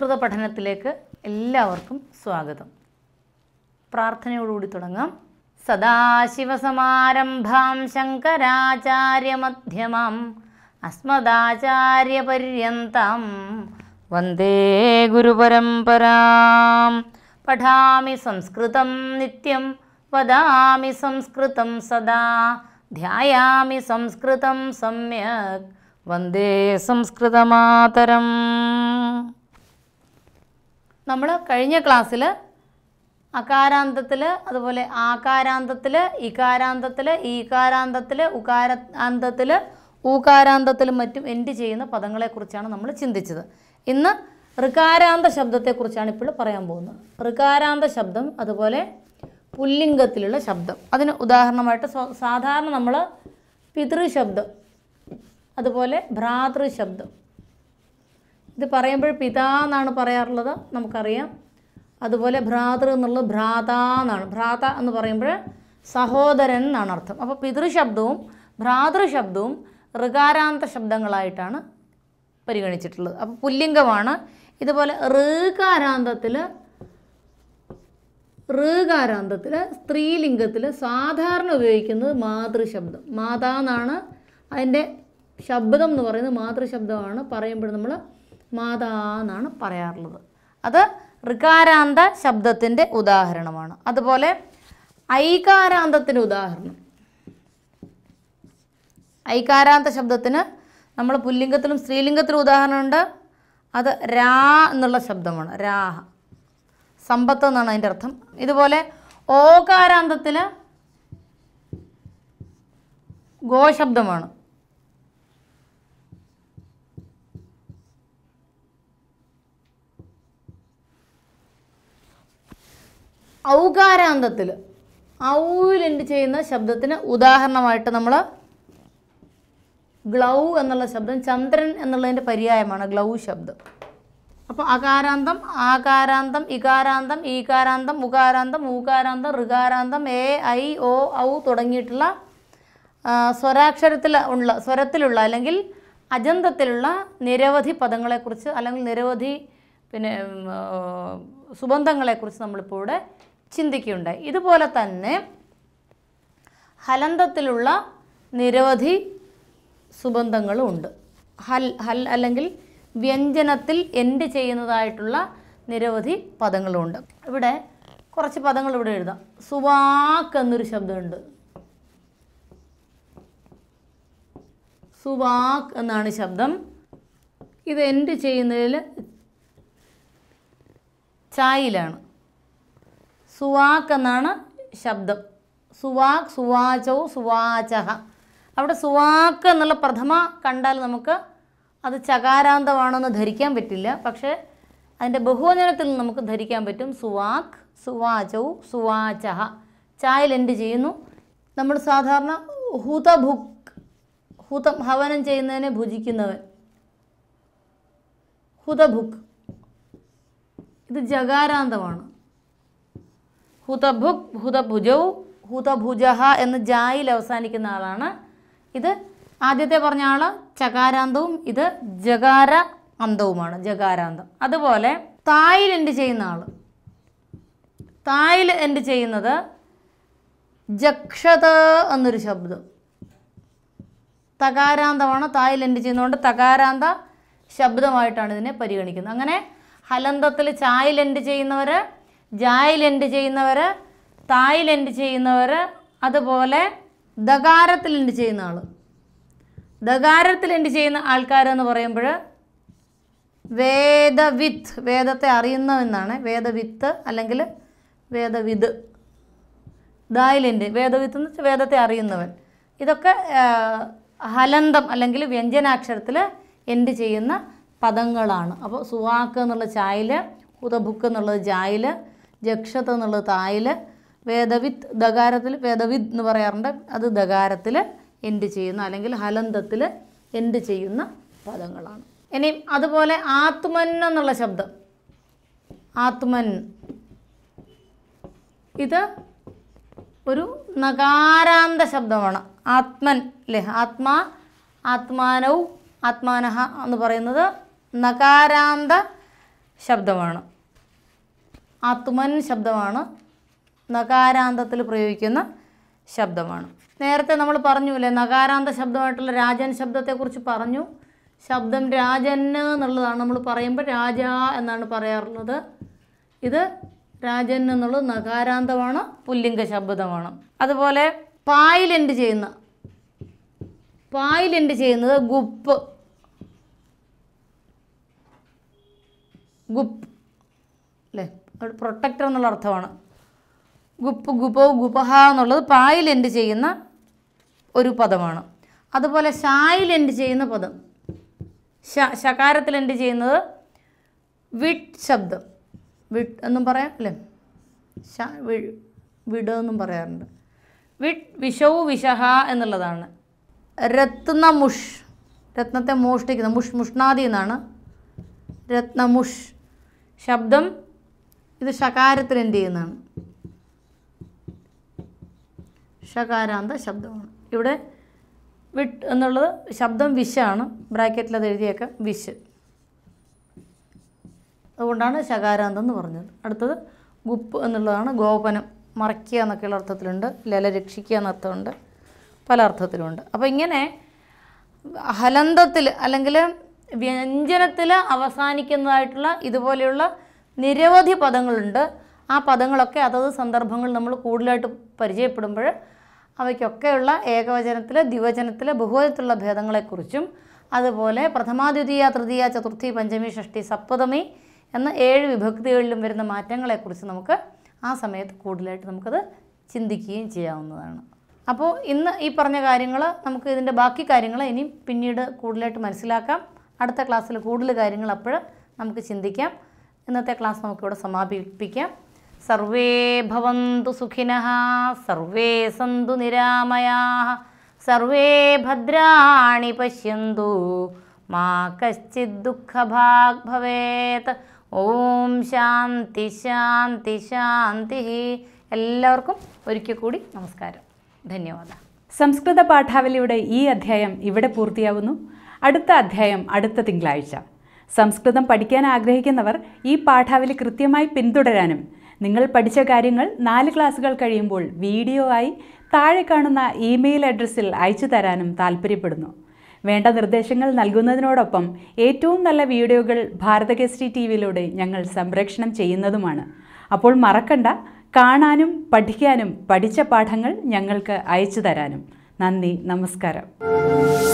സംസ്കൃത പഠനത്തിലേക്ക് എല്ലാവർക്കും സ്വാഗതം പ്രാർത്ഥനയോടുകൂടി തുടങ്ങാം സദാശിവസമാരംഭാം ശങ്കരാചാര്യമധ്യമം അസ്മദാചാര്യപര്യന്താം വന്ദേ ഗുരുപരമ്പരാം പഠാമി സംസ്കൃതം നിത്യം വദാമി സംസ്കൃതം സദാ ധ്യായാമി സംസ്കൃതം സമ്യക് വന്ദേ സംസ്കൃതമാതരം നമ്മൾ കഴിഞ്ഞ ക്ലാസ്സിൽ അകാരാന്തത്തിൽ അതുപോലെ ആകാരാന്തത്തിൽ ഇകാരാന്തത്തിൽ ഈകാരാന്തത്തിൽ ഉകാരാന്തത്തിൽ ഊകാരാന്തത്തിലും മറ്റും എൻഡ് ചെയ്യുന്ന പദങ്ങളെക്കുറിച്ചാണ് നമ്മൾ ചിന്തിച്ചത് ഇന്ന് ഋകാരാന്ത ശബ്ദത്തെക്കുറിച്ചാണ് ഇപ്പോൾ പറയാൻ പോകുന്നത് ഋകാരാന്ത ശബ്ദം അതുപോലെ പുല്ലിംഗത്തിലുള്ള ശബ്ദം അതിന് ഉദാഹരണമായിട്ട് സാധാരണ നമ്മൾ പിതൃശബ്ദം അതുപോലെ ഭ്രാതൃശബ്ദം ഇത് പറയുമ്പോൾ പിതാ എന്നാണ് പറയാറുള്ളത് നമുക്കറിയാം അതുപോലെ ഭ്രാതൃ എന്നുള്ളത് ഭ്രാത എന്നാണ് ഭ്രാത എന്ന് പറയുമ്പോൾ സഹോദരൻ എന്നാണ് അർത്ഥം അപ്പോൾ പിതൃശബ്ദവും ഭ്രാതൃശബ്ദവും ഋകാരാന്ത ശബ്ദങ്ങളായിട്ടാണ് പരിഗണിച്ചിട്ടുള്ളത് അപ്പോൾ പുല്ലിംഗമാണ് ഇതുപോലെ ഋകാരാന്തത്തിൽ ഋകാരാന്തത്തിൽ സ്ത്രീലിംഗത്തിൽ സാധാരണ ഉപയോഗിക്കുന്നത് മാതൃശബ്ദം മാതാ എന്നാണ് അതിൻ്റെ ശബ്ദം എന്ന് പറയുന്നത് മാതൃശബ്ദമാണ് പറയുമ്പോൾ നമ്മൾ മാതാ എന്നാണ് പറയാറുള്ളത് അത് ഋകാരാന്ത ശബ്ദത്തിൻ്റെ ഉദാഹരണമാണ് അതുപോലെ ഐകാരാന്തത്തിൻ്റെ ഉദാഹരണം ഐകാരാന്ത ശബ്ദത്തിന് നമ്മൾ പുല്ലിംഗത്തിലും സ്ത്രീലിംഗത്തിലും ഉദാഹരണമുണ്ട് അത് രാ എന്നുള്ള ശബ്ദമാണ് രാഹ സമ്പത്ത് എന്നാണ് അതിൻ്റെ അർത്ഥം ഇതുപോലെ ഓകാരാന്തത്തിൽ ഗോശബ്ദമാണ് ഔകാരാന്തത്തിൽ ഔലെൻഡ് ചെയ്യുന്ന ശബ്ദത്തിന് ഉദാഹരണമായിട്ട് നമ്മൾ ഗ്ലൗ എന്നുള്ള ശബ്ദം ചന്ദ്രൻ എന്നുള്ളതിൻ്റെ പര്യായമാണ് ഗ്ലൗ ശബ്ദം അപ്പോൾ അകാരാന്തം ആകാരാന്തം ഇകാരാന്തം ഈകാരാന്തം ഉകാരാന്തം ഊകാരാന്തം ഋകാരാന്തം എ ഐ ഒ ഔ തുടങ്ങിയിട്ടുള്ള സ്വരാക്ഷരത്തിൽ ഉള്ള സ്വരത്തിലുള്ള അല്ലെങ്കിൽ അജന്തത്തിലുള്ള നിരവധി പദങ്ങളെക്കുറിച്ച് അല്ലെങ്കിൽ നിരവധി പിന്നെ സുബന്ധങ്ങളെക്കുറിച്ച് നമ്മളിപ്പോൾ ഇവിടെ ചിന്തിക്കുകയുണ്ടായി ഇതുപോലെ തന്നെ ഹലന്തത്തിലുള്ള നിരവധി സുബന്ധങ്ങളും ഉണ്ട് ഹൽ ഹൽ അല്ലെങ്കിൽ വ്യഞ്ജനത്തിൽ എൻഡ് ചെയ്യുന്നതായിട്ടുള്ള നിരവധി പദങ്ങളുമുണ്ട് ഇവിടെ കുറച്ച് പദങ്ങൾ ഇവിടെ എഴുതാം സുവാക്ക് എന്നൊരു ശബ്ദമുണ്ട് സുവാക്ക് എന്നാണ് ശബ്ദം ഇത് എൻഡ് ചെയ്യുന്നതിൽ ചായയിലാണ് സുവാക്ക് എന്നാണ് ശബ്ദം സുവാക് സുവാചൗ സുവാചഹ അവിടെ സുവാക്ക് എന്നുള്ള പ്രഥമ കണ്ടാൽ നമുക്ക് അത് ചകാരാന്തമാണെന്ന് ധരിക്കാൻ പറ്റില്ല പക്ഷേ അതിൻ്റെ ബഹുവചനത്തിൽ നമുക്ക് ധരിക്കാൻ പറ്റും സുവാക് സുവാചൗ സുവാചഹ ചായൽ എൻഡ് ചെയ്യുന്നു നമ്മൾ സാധാരണ ഭുക് ഹൂതം ഹവനം ചെയ്യുന്നതിനെ ഭുജിക്കുന്നവൻ ഹുതഭുക് ഇത് ജകാരാന്തമാണ് ഹുതഭുക് ഹുതഭുജൗ ഹുതഭുജ എന്ന് ജായിൽ അവസാനിക്കുന്ന ആളാണ് ഇത് ആദ്യത്തെ പറഞ്ഞ ആൾ ചകാരാന്തവും ഇത് ജകാര അന്തവുമാണ് ജകാരാന്തം അതുപോലെ തായിൽ എൻ്റെ ചെയ്യുന്ന ആൾ തായിൽ എൻ്റെ ചെയ്യുന്നത് ജക്ഷത എന്നൊരു ശബ്ദം തകാരാന്തമാണ് തായിൽ എൻഡ് ചെയ്യുന്നതുകൊണ്ട് തകാരാന്ത ശബ്ദമായിട്ടാണ് ഇതിനെ പരിഗണിക്കുന്നത് അങ്ങനെ ഹലന്തത്തിൽ ചായിൽ എൻഡ് ചെയ്യുന്നവർ ജായിൽ എൻഡ് ചെയ്യുന്നവർ തായിൽ എൻഡ് ചെയ്യുന്നവർ അതുപോലെ ദകാരത്തിൽ എൻഡ് ചെയ്യുന്ന ആൾ ദകാരത്തിൽ എൻഡ് ചെയ്യുന്ന ആൾക്കാരെന്ന് പറയുമ്പോൾ വേദവിത്ത് വേദത്തെ അറിയുന്നവെന്നാണ് വേദവിത്ത് അല്ലെങ്കിൽ വേദവിത് ദായിലെൻഡ് വേദവിത്ത് എന്ന് വെച്ചാൽ വേദത്തെ അറിയുന്നവൻ ഇതൊക്കെ ഹലന്തം അല്ലെങ്കിൽ വ്യഞ്ജനാക്ഷരത്തിൽ എൻഡ് ചെയ്യുന്ന പദങ്ങളാണ് അപ്പോൾ സുവാക്ക് എന്നുള്ള ചായൽ ഉദബുക്ക് എന്നുള്ളത് ജായിൽ ജക്ഷത് എന്നുള്ളത് തായിൽ വേദവിത്ത് ദകാരത്തിൽ വേദവിത് എന്ന് പറയാറുണ്ട് അത് ദകാരത്തിൽ എൻഡ് ചെയ്യുന്ന അല്ലെങ്കിൽ ഹലന്തത്തിൽ എൻഡ് ചെയ്യുന്ന പദങ്ങളാണ് ഇനിയും അതുപോലെ ആത്മൻ എന്നുള്ള ശബ്ദം ആത്മൻ ഇത് ഒരു നകാരാന്ത ശബ്ദമാണ് ആത്മൻ അല്ലേ ആത്മാ ആത്മാനവും ആത്മാനഹ എന്ന് പറയുന്നത് നകാരാന്ത ശബ്ദമാണ് ആത്മൻ ശബ്ദമാണ് നകാരാന്തത്തിൽ പ്രയോഗിക്കുന്ന ശബ്ദമാണ് നേരത്തെ നമ്മൾ പറഞ്ഞില്ലേ നകാരാന്ത ശബ്ദമായിട്ടുള്ള രാജൻ ശബ്ദത്തെക്കുറിച്ച് പറഞ്ഞു ശബ്ദം രാജൻ എന്നുള്ളതാണ് നമ്മൾ പറയുമ്പോൾ രാജ എന്നാണ് പറയാറുള്ളത് ഇത് രാജൻ എന്നുള്ളത് നകാരാന്തമാണ് പുല്ലിംഗ ശബ്ദമാണ് അതുപോലെ പായിലെൻ്റ് ചെയ്യുന്ന പായിലെൻ്റ് ചെയ്യുന്നത് ഗുപ്പ് ഗുപ്പ് അല്ലേ ഒരു പ്രൊട്ടക്ടർ എന്നുള്ള അർത്ഥമാണ് ഗുപ്പ് ഗുപോ ഗുപഹ എന്നുള്ളത് പായിലെൻഡ് ചെയ്യുന്ന ഒരു പദമാണ് അതുപോലെ ഷായിൽ എൻഡ് ചെയ്യുന്ന പദം ഷ ഷകാരത്തിൽ എൻഡ് ചെയ്യുന്നത് വിട്ട് ശബ്ദം വിട്ട് എന്നും പറയാം അല്ലേ ഷ വിട് എന്നും പറയാറുണ്ട് വിട്ട് വിഷൗ വിഷഹ എന്നുള്ളതാണ് രത്ന മുഷ് രത്നത്തെ മോഷ്ടിക്കുന്ന മുഷ് മുഷ്ണാദി എന്നാണ് രത്നമുഷ് ശബ്ദം ഇത് ഷകാരത്തിൽ എന്ത് ചെയ്യുന്നതാണ് ഷകാരാന്ത ശബ്ദമാണ് ഇവിടെ വിട്ട് എന്നുള്ളത് ശബ്ദം വിഷാണ് ബ്രാക്കറ്റിൽ അത് എഴുതിയേക്ക വിഷ് അതുകൊണ്ടാണ് ശകാരാന്തം എന്ന് പറഞ്ഞത് അടുത്തത് ഗുപ്പ് എന്നുള്ളതാണ് ഗോപനം മറയ്ക്കുക എന്നൊക്കെയുള്ള അർത്ഥത്തിലുണ്ട് ലല രക്ഷിക്കുക എന്ന അർത്ഥമുണ്ട് പല അർത്ഥത്തിലുമുണ്ട് അപ്പോൾ ഇങ്ങനെ ഹലന്തത്തിൽ അല്ലെങ്കിൽ വ്യഞ്ജനത്തിൽ അവസാനിക്കുന്നതായിട്ടുള്ള ഇതുപോലെയുള്ള നിരവധി പദങ്ങളുണ്ട് ആ പദങ്ങളൊക്കെ അതത് സന്ദർഭങ്ങൾ നമ്മൾ കൂടുതലായിട്ട് പരിചയപ്പെടുമ്പോൾ അവയ്ക്കൊക്കെയുള്ള ഏകവചനത്തിലെ ദ്വിവചനത്തിലെ ബഹുവചനത്തിലുള്ള ഭേദങ്ങളെക്കുറിച്ചും അതുപോലെ പ്രഥമാദ്വിതീയ തൃതീയ ചതുർത്ഥി പഞ്ചമി ഷഷ്ടി സപ്തമി എന്ന ഏഴ് വിഭക്തികളിലും വരുന്ന മാറ്റങ്ങളെക്കുറിച്ച് നമുക്ക് ആ സമയത്ത് കൂടുതലായിട്ട് നമുക്കത് ചിന്തിക്കുകയും ചെയ്യാവുന്നതാണ് അപ്പോൾ ഇന്ന് ഈ പറഞ്ഞ കാര്യങ്ങൾ നമുക്ക് ഇതിൻ്റെ ബാക്കി കാര്യങ്ങൾ ഇനി പിന്നീട് കൂടുതലായിട്ട് മനസ്സിലാക്കാം അടുത്ത ക്ലാസ്സിൽ കൂടുതൽ കാര്യങ്ങൾ അപ്പോൾ നമുക്ക് ചിന്തിക്കാം ഇന്നത്തെ ക്ലാസ് നമുക്കിവിടെ സമാപിപ്പിക്കാം സർവേ ഭവന്തു സുഖിന സർവേ സന്തു നിരാമയാ സർവേ ഭദ്രാണി പശ്യന്തു മാ കശ്ചിത് ദുഃഖഭാഗ് ഭവേത് ഓം ശാന്തി ശാന്തി ശാന്തി എല്ലാവർക്കും ഒരിക്കൽ കൂടി നമസ്കാരം ധന്യവാദം സംസ്കൃത പാഠാവലിയുടെ ഈ അധ്യായം ഇവിടെ പൂർത്തിയാവുന്നു അടുത്ത അധ്യായം അടുത്ത തിങ്കളാഴ്ച സംസ്കൃതം പഠിക്കാൻ ആഗ്രഹിക്കുന്നവർ ഈ പാഠാവലി കൃത്യമായി പിന്തുടരാനും നിങ്ങൾ പഠിച്ച കാര്യങ്ങൾ നാല് ക്ലാസ്സുകൾ കഴിയുമ്പോൾ വീഡിയോ ആയി താഴെ കാണുന്ന ഇമെയിൽ അഡ്രസ്സിൽ അയച്ചു തരാനും താൽപ്പര്യപ്പെടുന്നു വേണ്ട നിർദ്ദേശങ്ങൾ നൽകുന്നതിനോടൊപ്പം ഏറ്റവും നല്ല വീഡിയോകൾ ഭാരതകേസരി ടി വിയിലൂടെ ഞങ്ങൾ സംപ്രേക്ഷണം ചെയ്യുന്നതുമാണ് അപ്പോൾ മറക്കണ്ട കാണാനും പഠിക്കാനും പഠിച്ച പാഠങ്ങൾ ഞങ്ങൾക്ക് അയച്ചു തരാനും നന്ദി നമസ്കാരം